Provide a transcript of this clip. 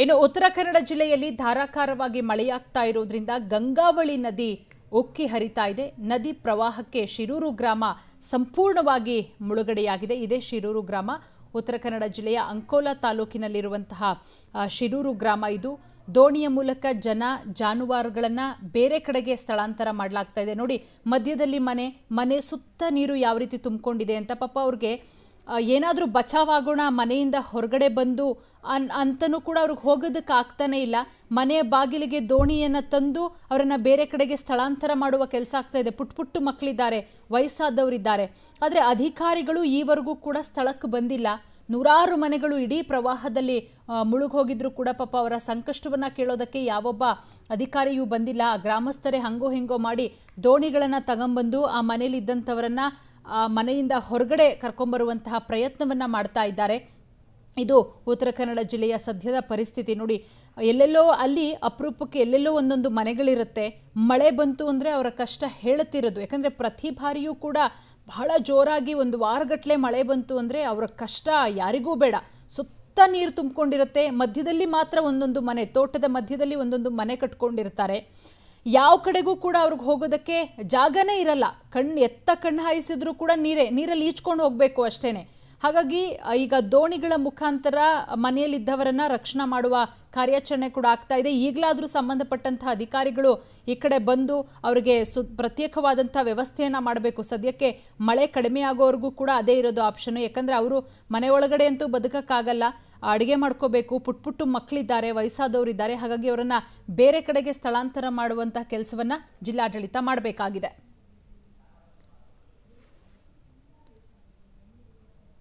ಇನ್ನು ಉತ್ತರ ಕನ್ನಡ ಜಿಲ್ಲೆಯಲ್ಲಿ ಧಾರಾಕಾರವಾಗಿ ಮಳೆಯಾಗ್ತಾ ಇರೋದ್ರಿಂದ ಗಂಗಾವಳಿ ನದಿ ಉಕ್ಕಿ ಹರಿತಾ ಇದೆ ನದಿ ಪ್ರವಾಹಕ್ಕೆ ಶಿರೂರು ಗ್ರಾಮ ಸಂಪೂರ್ಣವಾಗಿ ಮುಳುಗಡೆಯಾಗಿದೆ ಇದೇ ಶಿರೂರು ಗ್ರಾಮ ಉತ್ತರ ಕನ್ನಡ ಜಿಲ್ಲೆಯ ಅಂಕೋಲಾ ತಾಲೂಕಿನಲ್ಲಿರುವಂತಹ ಶಿರೂರು ಗ್ರಾಮ ಇದು ದೋಣಿಯ ಮೂಲಕ ಜನ ಜಾನುವಾರುಗಳನ್ನು ಬೇರೆ ಕಡೆಗೆ ಸ್ಥಳಾಂತರ ಮಾಡಲಾಗ್ತಾ ಇದೆ ನೋಡಿ ಮಧ್ಯದಲ್ಲಿ ಮನೆ ಮನೆ ಸುತ್ತ ನೀರು ಯಾವ ರೀತಿ ತುಂಬಿಕೊಂಡಿದೆ ಅಂತ ಪಾಪ ಅವ್ರಿಗೆ ಏನಾದರೂ ಬಚಾವಾಗೋಣ ಮನೆಯಿಂದ ಹೊರಗಡೆ ಬಂದು ಅನ್ ಅಂತನೂ ಕೂಡ ಅವ್ರಿಗೆ ಹೋಗೋದಕ್ಕೆ ಆಗ್ತಾನೇ ಇಲ್ಲ ಮನೆಯ ಬಾಗಿಲಿಗೆ ದೋಣಿಯನ್ನು ತಂದು ಅವರನ್ನು ಬೇರೆ ಕಡೆಗೆ ಸ್ಥಳಾಂತರ ಮಾಡುವ ಕೆಲಸ ಆಗ್ತಾ ಇದೆ ಪುಟ್ಟ ಪುಟ್ಟು ಮಕ್ಕಳಿದ್ದಾರೆ ವಯಸ್ಸಾದವರಿದ್ದಾರೆ ಆದರೆ ಅಧಿಕಾರಿಗಳು ಈವರೆಗೂ ಕೂಡ ಸ್ಥಳಕ್ಕೆ ಬಂದಿಲ್ಲ ನೂರಾರು ಮನೆಗಳು ಇಡೀ ಪ್ರವಾಹದಲ್ಲಿ ಮುಳುಗೋಗಿದ್ರು ಕೂಡ ಪಾಪ ಅವರ ಸಂಕಷ್ಟವನ್ನು ಕೇಳೋದಕ್ಕೆ ಯಾವೊಬ್ಬ ಅಧಿಕಾರಿಯೂ ಬಂದಿಲ್ಲ ಆ ಗ್ರಾಮಸ್ಥರೇ ಹಂಗೋ ಹಿಂಗೋ ಮಾಡಿ ದೋಣಿಗಳನ್ನು ತಗೊಂಬಂದು ಆ ಇದ್ದಂಥವರನ್ನು ಮನೆಯಿಂದ ಹೊರಗಡೆ ಕರ್ಕೊಂಬರುವಂತಹ ಪ್ರಯತ್ನವನ್ನು ಮಾಡ್ತಾ ಇದ್ದಾರೆ ಇದು ಉತ್ತರ ಕನ್ನಡ ಜಿಲ್ಲೆಯ ಸದ್ಯದ ಪರಿಸ್ಥಿತಿ ನೋಡಿ ಎಲ್ಲೆಲ್ಲೋ ಅಲ್ಲಿ ಅಪರೂಪಕ್ಕೆ ಎಲ್ಲೆಲ್ಲೋ ಒಂದೊಂದು ಮನೆಗಳಿರುತ್ತೆ ಮಳೆ ಬಂತು ಅಂದರೆ ಅವರ ಕಷ್ಟ ಹೇಳುತ್ತಿರೋದು ಯಾಕಂದರೆ ಪ್ರತಿ ಬಾರಿಯೂ ಕೂಡ ಬಹಳ ಜೋರಾಗಿ ಒಂದು ವಾರಗಟ್ಟಲೆ ಮಳೆ ಬಂತು ಅಂದರೆ ಅವರ ಕಷ್ಟ ಯಾರಿಗೂ ಬೇಡ ಸುತ್ತ ನೀರು ತುಂಬಿಕೊಂಡಿರುತ್ತೆ ಮಧ್ಯದಲ್ಲಿ ಮಾತ್ರ ಒಂದೊಂದು ಮನೆ ತೋಟದ ಮಧ್ಯದಲ್ಲಿ ಒಂದೊಂದು ಮನೆ ಕಟ್ಕೊಂಡಿರ್ತಾರೆ ಯಾವ ಕಡೆಗೂ ಕೂಡ ಅವ್ರಿಗೆ ಹೋಗೋದಕ್ಕೆ ಜಾಗನೇ ಇರಲ್ಲ ಕಣ್ಣು ಎತ್ತ ಕಣ್ಣು ಹಾಯಿಸಿದ್ರು ಕೂಡ ನೀರೇ ನೀರಲ್ಲಿ ಈಚ್ಕೊಂಡು ಹೋಗಬೇಕು ಅಷ್ಟೇನೆ ಹಾಗಾಗಿ ಈಗ ದೋಣಿಗಳ ಮುಖಾಂತರ ಮನೆಯಲ್ಲಿದ್ದವರನ್ನ ರಕ್ಷಣಾ ಮಾಡುವ ಕಾರ್ಯಾಚರಣೆ ಕೂಡ ಆಗ್ತಾ ಇದೆ ಈಗಲಾದರೂ ಸಂಬಂಧಪಟ್ಟಂತಹ ಅಧಿಕಾರಿಗಳು ಈ ಕಡೆ ಬಂದು ಅವರಿಗೆ ಸು ಪ್ರತ್ಯೇಕವಾದಂಥ ವ್ಯವಸ್ಥೆಯನ್ನು ಮಾಡಬೇಕು ಸದ್ಯಕ್ಕೆ ಮಳೆ ಕಡಿಮೆ ಆಗೋವರೆಗೂ ಕೂಡ ಅದೇ ಇರೋದು ಆಪ್ಷನ್ ಯಾಕಂದರೆ ಅವರು ಮನೆ ಒಳಗಡೆ ಅಂತೂ ಬದುಕಕ್ಕಾಗಲ್ಲ ಅಡುಗೆ ಮಾಡ್ಕೋಬೇಕು ಪುಟ್ ಪುಟ್ಟು ಮಕ್ಕಳಿದ್ದಾರೆ ವಯಸ್ಸಾದವರಿದ್ದಾರೆ ಹಾಗಾಗಿ ಅವರನ್ನು ಬೇರೆ ಕಡೆಗೆ ಸ್ಥಳಾಂತರ ಮಾಡುವಂಥ ಕೆಲಸವನ್ನು ಜಿಲ್ಲಾಡಳಿತ ಮಾಡಬೇಕಾಗಿದೆ